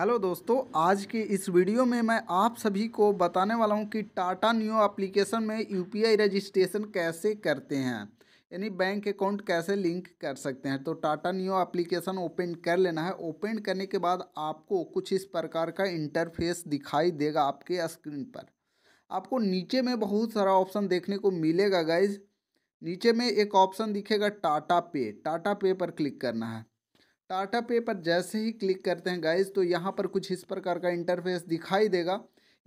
hello दोस्तों आज की इस वीडियो में मैं आप सभी को बताने वाला हूं कि टाटा न्यू एप्लीकेशन में यूपीआई रजिस्ट्रेशन कैसे करते हैं यानी बैंक अकाउंट कैसे लिंक कर सकते हैं तो टाटा न्यू एप्लीकेशन ओपन कर लेना है ओपन करने के बाद आपको कुछ इस प्रकार का इंटरफेस दिखाई देगा आपके स्क्रीन पर आपको नीचे में बहुत सारा ऑप्शन देखने को मिलेगा गाइज नीचे में एक ऑप्शन दिखेगा टाटा पे टाटा पे पर क्लिक करना है टाटा पे पर जैसे ही क्लिक करते हैं गाइज तो यहाँ पर कुछ इस प्रकार का इंटरफेस दिखाई देगा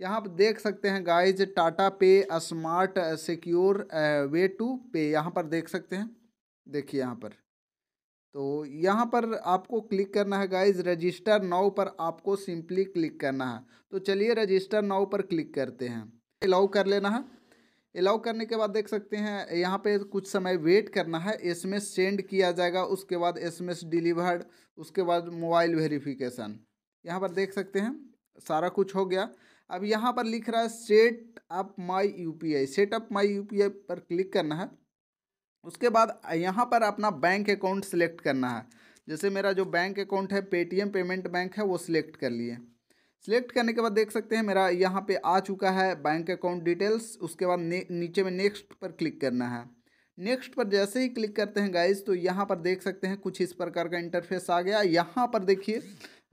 यहाँ पर देख सकते हैं गाइज टाटा पे स्मार्ट सिक्योर वे टू पे यहाँ पर देख सकते हैं देखिए यहाँ पर तो यहाँ पर आपको क्लिक करना है गाइज रजिस्टर नाउ पर आपको सिंपली क्लिक करना है तो चलिए रजिस्टर नाउ पर क्लिक करते हैं अलाउ कर लेना है अलाउ करने के बाद देख सकते हैं यहाँ पे कुछ समय वेट करना है एसएमएस सेंड किया जाएगा उसके बाद एसएमएस डिलीवर्ड उसके बाद मोबाइल वेरिफिकेशन यहाँ पर देख सकते हैं सारा कुछ हो गया अब यहाँ पर लिख रहा है set up my U P I set up my U P I पर क्लिक करना है उसके बाद यहाँ पर अपना बैंक अकाउंट सेलेक्ट करना है जैसे मेरा जो बैंक अकाउंट है पेटीएम पेमेंट बैंक है वो सिलेक्ट कर लिए सिलेक्ट करने के बाद देख सकते हैं मेरा यहाँ पे आ चुका है बैंक अकाउंट डिटेल्स उसके बाद ने, नीचे में नेक्स्ट पर क्लिक करना है नेक्स्ट पर जैसे ही क्लिक करते हैं गाइज तो यहाँ पर देख सकते हैं कुछ इस प्रकार का इंटरफेस आ गया यहाँ पर देखिए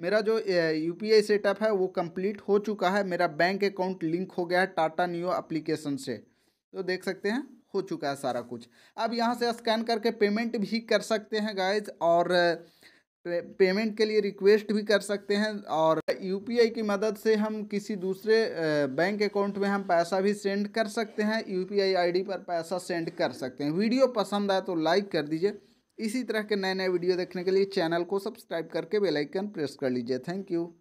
मेरा जो यू पी सेटअप है वो कम्प्लीट हो चुका है मेरा बैंक अकाउंट लिंक हो गया है टाटा न्यू एप्लीकेशन से तो देख सकते हैं हो चुका है सारा कुछ अब यहाँ से स्कैन करके पेमेंट भी कर सकते हैं गाइज और पेमेंट के लिए रिक्वेस्ट भी कर सकते हैं और यूपीआई की मदद से हम किसी दूसरे बैंक अकाउंट में हम पैसा भी सेंड कर सकते हैं यूपीआई आईडी पर पैसा सेंड कर सकते हैं वीडियो पसंद आए तो लाइक कर दीजिए इसी तरह के नए नए वीडियो देखने के लिए चैनल को सब्सक्राइब करके बेलाइकन प्रेस कर लीजिए थैंक यू